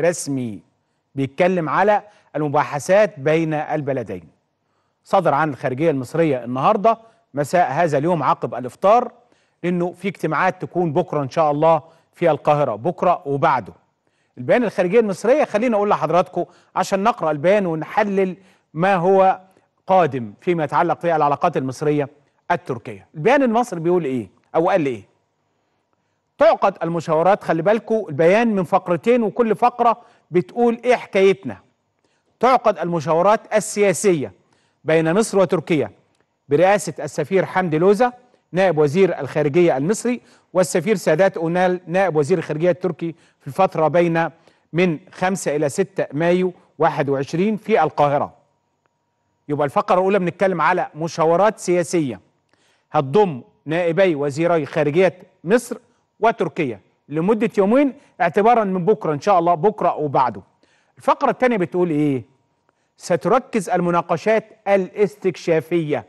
رسمي بيتكلم على المباحثات بين البلدين صدر عن الخارجية المصرية النهاردة مساء هذا اليوم عقب الإفطار لأنه في اجتماعات تكون بكرة إن شاء الله في القاهرة بكرة وبعده البيان الخارجية المصرية خلينا أقول لحضراتكم عشان نقرأ البيان ونحلل ما هو قادم فيما يتعلق في العلاقات المصرية التركية البيان المصري بيقول إيه أو قال إيه تعقد المشاورات خلي بالكو البيان من فقرتين وكل فقرة بتقول إيه حكايتنا تعقد المشاورات السياسية بين مصر وتركيا برئاسة السفير حمدي لوزة نائب وزير الخارجية المصري والسفير سادات أونال نائب وزير الخارجية التركي في الفترة بين من 5 إلى 6 مايو 21 في القاهرة يبقى الفقرة الأولى بنتكلم على مشاورات سياسية هتضم نائبي وزيري خارجية مصر وتركيا لمدة يومين اعتبارا من بكرة إن شاء الله بكرة وبعده الفقرة الثانية بتقول إيه ستركز المناقشات الاستكشافية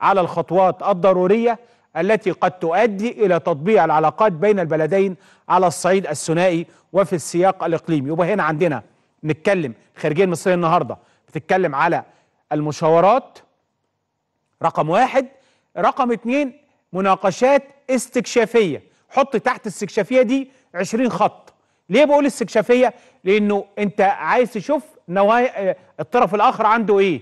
على الخطوات الضرورية التي قد تؤدي إلى تطبيع العلاقات بين البلدين على الصعيد الثنائي وفي السياق الإقليمي يبقى هنا عندنا نتكلم الخارجية المصرية النهاردة بتتكلم على المشاورات رقم واحد رقم اتنين مناقشات استكشافية حط تحت السكشافيه دي 20 خط ليه بقول استكشافيه لانه انت عايز تشوف نوايا آه، الطرف الاخر عنده ايه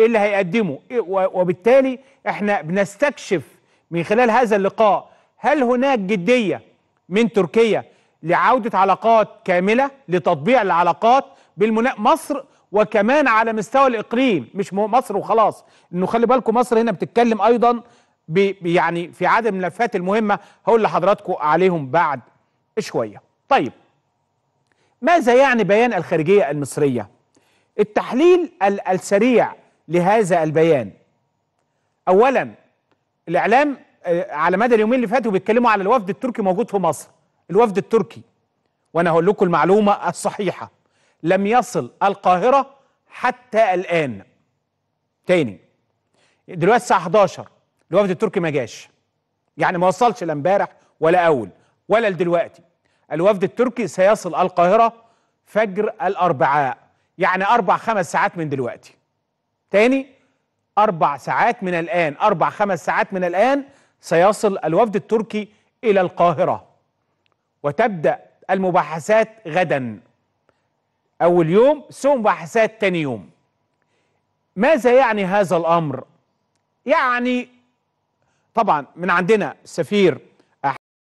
ايه اللي هيقدمه إيه وبالتالي احنا بنستكشف من خلال هذا اللقاء هل هناك جديه من تركيا لعوده علاقات كامله لتطبيع العلاقات بالمنا مصر وكمان على مستوى الاقليم مش مصر وخلاص انه خلي بالكم مصر هنا بتتكلم ايضا يعني في عدد الملفات المهمه هقول لحضراتكم عليهم بعد شويه. طيب ماذا يعني بيان الخارجيه المصريه؟ التحليل السريع لهذا البيان. اولا الاعلام آه، على مدى اليومين اللي فاتوا بيتكلموا على الوفد التركي موجود في مصر، الوفد التركي وانا هقول لكم المعلومه الصحيحه لم يصل القاهره حتى الان. تاني دلوقتي الساعه 11 الوفد التركي ما جاش يعني ما وصلش لا امبارح ولا اول ولا لدلوقتي الوفد التركي سيصل القاهرة فجر الأربعاء يعني أربع خمس ساعات من دلوقتي تاني أربع ساعات من الآن أربع خمس ساعات من الآن سيصل الوفد التركي إلى القاهرة وتبدأ المباحثات غدا أول يوم ثم مباحثات تاني يوم ماذا يعني هذا الأمر؟ يعني طبعا من عندنا السفير